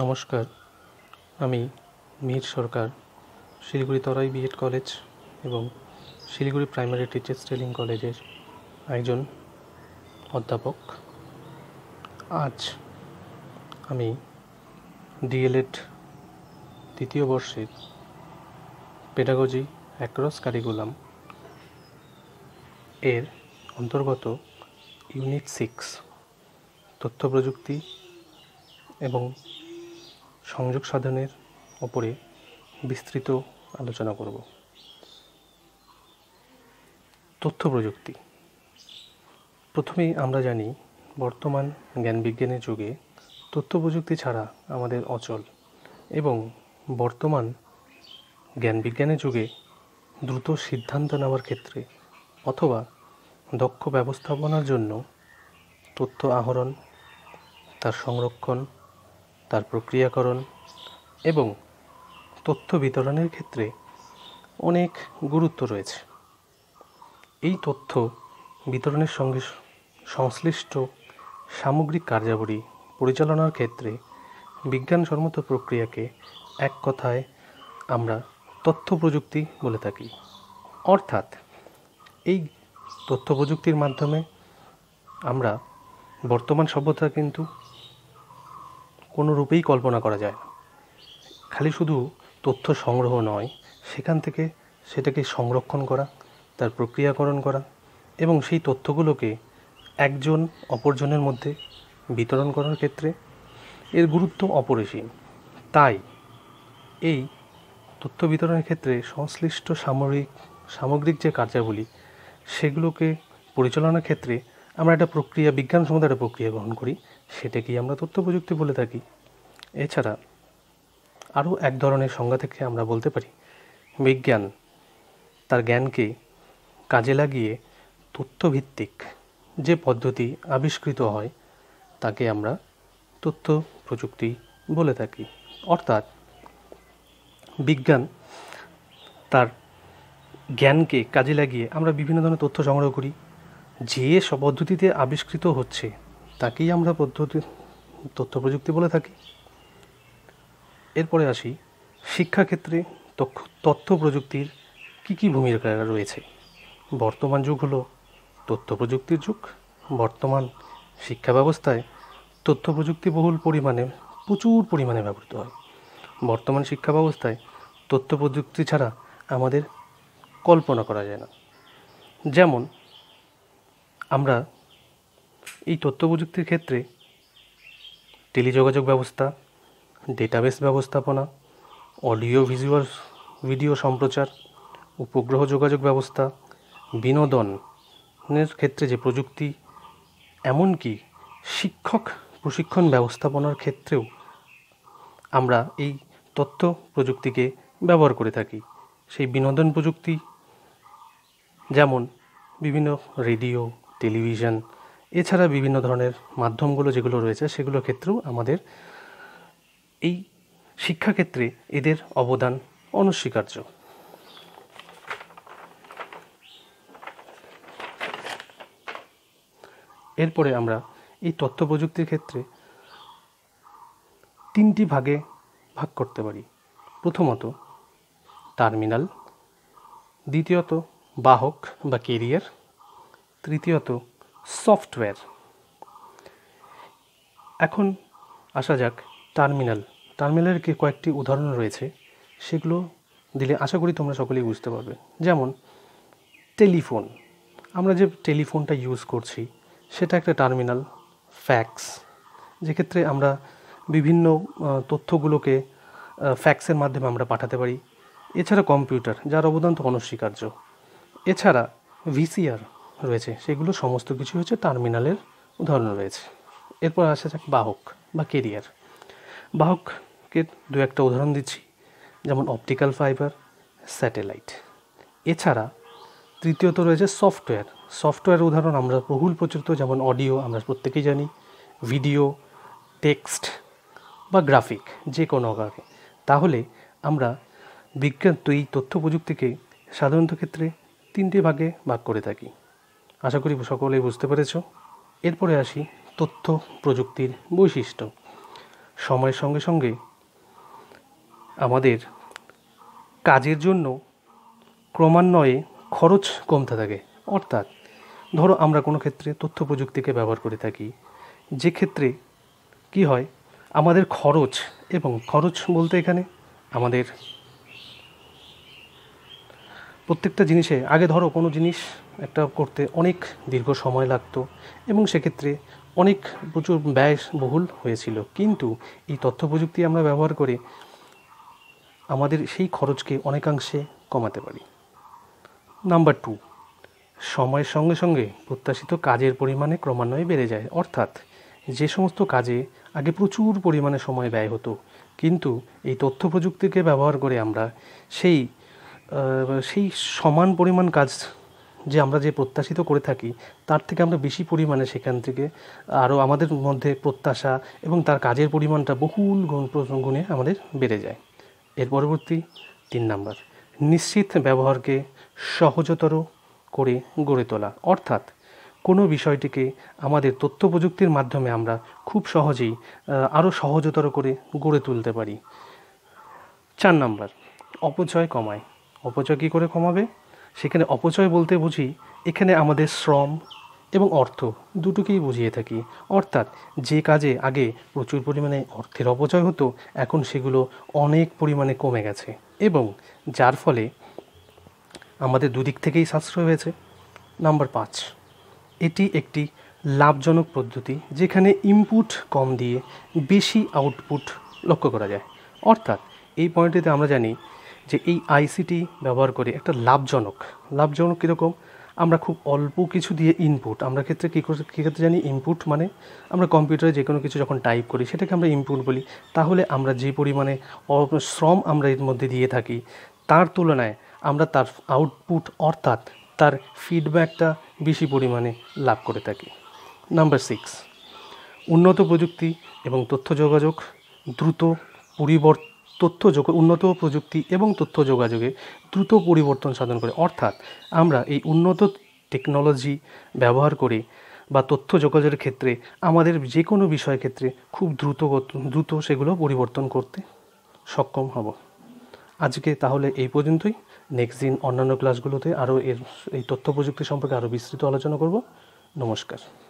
নমস্কার আমি Mir Sarkar Siliguri Terai B Ed college এবং শিলিগুড়ি প্রাইমারি টিচার্স ট্রেনিং কলেজের একজন অধ্যাপক আজ আমি ডিএলএড তৃতীয় বর্ষের পেডাগজি অ্যাক্রস কারিকুলাম এর অন্তর্গত ইউনিট সিক্স তথ্য প্রযুক্তি এবং সংযোগ সাধনের ওপরে বিস্তৃত আলোচনা করব তথ্য প্রযুক্তি প্রথমেই আমরা জানি বর্তমান জ্ঞান বিজ্ঞানের যুগে তথ্য প্রযুক্তি ছাড়া আমাদের অচল এবং বর্তমান জ্ঞান বিজ্ঞানের যুগে দ্রুত সিদ্ধান্ত নেওয়ার ক্ষেত্রে অথবা দক্ষ ব্যবস্থাপনার জন্য তথ্য আহরণ তার সংরক্ষণ তার প্রক্রিয়াকরণ এবং তথ্য বিতরণের ক্ষেত্রে অনেক গুরুত্ব রয়েছে এই তথ্য বিতরণের সঙ্গে সংশ্লিষ্ট সামগ্রিক কার্যাবলী পরিচালনার ক্ষেত্রে বিজ্ঞানসম্মত প্রক্রিয়াকে এক কথায় আমরা তথ্য প্রযুক্তি বলে থাকি অর্থাৎ এই তথ্য প্রযুক্তির মাধ্যমে আমরা বর্তমান সভ্যতা কিন্তু কোনো রূপেই কল্পনা করা যায় না খালি শুধু তথ্য সংগ্রহ নয় সেখান থেকে সেটাকে সংরক্ষণ করা তার প্রক্রিয়াকরণ করা এবং সেই তথ্যগুলোকে একজন অপরজনের মধ্যে বিতরণ করার ক্ষেত্রে এর গুরুত্ব অপরিসীম তাই এই তথ্য বিতরণের ক্ষেত্রে সংশ্লিষ্ট সামরিক সামগ্রিক যে কার্যাবলী সেগুলোকে পরিচালনার ক্ষেত্রে আমরা একটা প্রক্রিয়া সম্বন্ধে একটা প্রক্রিয়া গ্রহণ করি সেটাকেই আমরা তথ্য প্রযুক্তি বলে থাকি এছাড়া আরও এক ধরনের সংজ্ঞা থেকে আমরা বলতে পারি বিজ্ঞান তার জ্ঞানকে কাজে লাগিয়ে তথ্যভিত্তিক যে পদ্ধতি আবিষ্কৃত হয় তাকে আমরা তথ্য প্রযুক্তি বলে থাকি অর্থাৎ বিজ্ঞান তার জ্ঞানকে কাজে লাগিয়ে আমরা বিভিন্ন ধরনের তথ্য সংগ্রহ করি যে পদ্ধতিতে আবিষ্কৃত হচ্ছে তাকেই আমরা পদ্ধতি তথ্য প্রযুক্তি বলে থাকি এরপরে আসি শিক্ষাক্ষেত্রে তথ্য প্রযুক্তির কী কী ভূমিকা রয়েছে বর্তমান যুগ হলো তথ্য প্রযুক্তির যুগ বর্তমান শিক্ষা ব্যবস্থায় তথ্য প্রযুক্তি বহুল পরিমাণে প্রচুর পরিমাণে ব্যবহৃত হয় বর্তমান শিক্ষা ব্যবস্থায় তথ্য প্রযুক্তি ছাড়া আমাদের কল্পনা করা যায় না যেমন আমরা এই তথ্য প্রযুক্তির ক্ষেত্রে টেলিযোগাযোগ ব্যবস্থা ডেটাবেস ব্যবস্থাপনা অডিও ভিজুয়াল ভিডিও সম্প্রচার উপগ্রহ যোগাযোগ ব্যবস্থা বিনোদনের ক্ষেত্রে যে প্রযুক্তি এমনকি শিক্ষক প্রশিক্ষণ ব্যবস্থাপনার ক্ষেত্রেও আমরা এই তথ্য প্রযুক্তিকে ব্যবহার করে থাকি সেই বিনোদন প্রযুক্তি যেমন বিভিন্ন রেডিও টেলিভিশন এছাড়া বিভিন্ন ধরনের মাধ্যমগুলো যেগুলো রয়েছে সেগুলো ক্ষেত্রেও আমাদের এই শিক্ষাক্ষেত্রে এদের অবদান অনস্বীকার্য এরপরে আমরা এই তথ্য প্রযুক্তির ক্ষেত্রে তিনটি ভাগে ভাগ করতে পারি প্রথমত টার্মিনাল দ্বিতীয়ত বাহক বা কেরিয়ার তৃতীয়ত সফটওয়্যার এখন আসা যাক টার্মিনাল টার্মিনালের কয়েকটি উদাহরণ রয়েছে সেগুলো দিলে আশা করি তোমরা সকলেই বুঝতে পারবে যেমন টেলিফোন আমরা যে টেলিফোনটা ইউজ করছি সেটা একটা টার্মিনাল ফ্যাক্স যেক্ষেত্রে আমরা বিভিন্ন তথ্যগুলোকে ফ্যাক্সের মাধ্যমে আমরা পাঠাতে পারি এছাড়া কম্পিউটার যার অবদান তো অনস্বীকার্য এছাড়া ভিসিআর রয়েছে সেগুলো সমস্ত কিছু হচ্ছে টার্মিনালের উদাহরণ রয়েছে এরপর আসা যাক বাহক বা কেরিয়ার বাহককে দু একটা উদাহরণ দিচ্ছি যেমন অপটিক্যাল ফাইবার স্যাটেলাইট এছাড়া তৃতীয়ত রয়েছে সফটওয়্যার সফটওয়্যার উদাহরণ আমরা বহুল প্রচলিত যেমন অডিও আমরা প্রত্যেকেই জানি ভিডিও টেক্সট বা গ্রাফিক যে কোনো আকারে তাহলে আমরা বিজ্ঞান তো এই তথ্য প্রযুক্তিকে সাধারণত ক্ষেত্রে তিনটে ভাগে ভাগ করে থাকি আশা করি সকলেই বুঝতে পেরেছ এরপরে আসি তথ্য প্রযুক্তির বৈশিষ্ট্য সময়ের সঙ্গে সঙ্গে আমাদের কাজের জন্য ক্রমান্বয়ে খরচ কমতে থাকে অর্থাৎ ধরো আমরা কোনো ক্ষেত্রে তথ্য প্রযুক্তিকে ব্যবহার করে থাকি যে ক্ষেত্রে কি হয় আমাদের খরচ এবং খরচ বলতে এখানে আমাদের প্রত্যেকটা জিনিসে আগে ধরো কোনো জিনিস একটা করতে অনেক দীর্ঘ সময় লাগতো এবং সেক্ষেত্রে অনেক প্রচুর ব্যয় বহুল হয়েছিল কিন্তু এই তথ্য প্রযুক্তি আমরা ব্যবহার করে আমাদের সেই খরচকে অনেকাংশে কমাতে পারি নাম্বার টু সময়ের সঙ্গে সঙ্গে প্রত্যাশিত কাজের পরিমাণে ক্রমান্বয়ে বেড়ে যায় অর্থাৎ যে সমস্ত কাজে আগে প্রচুর পরিমাণে সময় ব্যয় হতো কিন্তু এই তথ্য প্রযুক্তিকে ব্যবহার করে আমরা সেই মানে সেই সমান পরিমাণ কাজ যে আমরা যে প্রত্যাশিত করে থাকি তার থেকে আমরা বেশি পরিমাণে সেখান থেকে আরও আমাদের মধ্যে প্রত্যাশা এবং তার কাজের পরিমাণটা বহুল গুণ গুণে আমাদের বেড়ে যায় এর পরবর্তী তিন নাম্বার নিশ্চিত ব্যবহারকে সহজতর করে গড়ে তোলা অর্থাৎ কোনো বিষয়টিকে আমাদের তথ্য প্রযুক্তির মাধ্যমে আমরা খুব সহজেই আরও সহজতর করে গড়ে তুলতে পারি চার নাম্বার অপচয় কমায় অপচয় কী করে কমাবে সেখানে অপচয় বলতে বুঝি এখানে আমাদের শ্রম এবং অর্থ দুটোকেই বুঝিয়ে থাকি অর্থাৎ যে কাজে আগে প্রচুর পরিমাণে অর্থের অপচয় হতো এখন সেগুলো অনেক পরিমাণে কমে গেছে এবং যার ফলে আমাদের দুদিক থেকেই সাশ্রয় হয়েছে নাম্বার পাঁচ এটি একটি লাভজনক পদ্ধতি যেখানে ইনপুট কম দিয়ে বেশি আউটপুট লক্ষ্য করা যায় অর্থাৎ এই পয়েন্টটিতে আমরা জানি যে এই আইসিটি ব্যবহার করে একটা লাভজনক লাভজনক কীরকম আমরা খুব অল্প কিছু দিয়ে ইনপুট আমরা ক্ষেত্রে কী ক্ষেত্রে জানি ইনপুট মানে আমরা কম্পিউটারে যে কোনো কিছু যখন টাইপ করি সেটাকে আমরা ইনপুট বলি তাহলে আমরা যে পরিমাণে শ্রম আমরা এর মধ্যে দিয়ে থাকি তার তুলনায় আমরা তার আউটপুট অর্থাৎ তার ফিডব্যাকটা বেশি পরিমাণে লাভ করে থাকি নাম্বার সিক্স উন্নত প্রযুক্তি এবং তথ্য যোগাযোগ দ্রুত পরিবর্তন তথ্য যোগ উন্নত প্রযুক্তি এবং তথ্য যোগাযোগে দ্রুত পরিবর্তন সাধন করে অর্থাৎ আমরা এই উন্নত টেকনোলজি ব্যবহার করে বা তথ্য যোগাযোগের ক্ষেত্রে আমাদের যে কোনো বিষয় ক্ষেত্রে খুব দ্রুত দ্রুত সেগুলো পরিবর্তন করতে সক্ষম হব আজকে তাহলে এই পর্যন্তই নেক্সট দিন অন্যান্য ক্লাসগুলোতে আরও এর এই তথ্য প্রযুক্তি সম্পর্কে আরও বিস্তৃত আলোচনা করব নমস্কার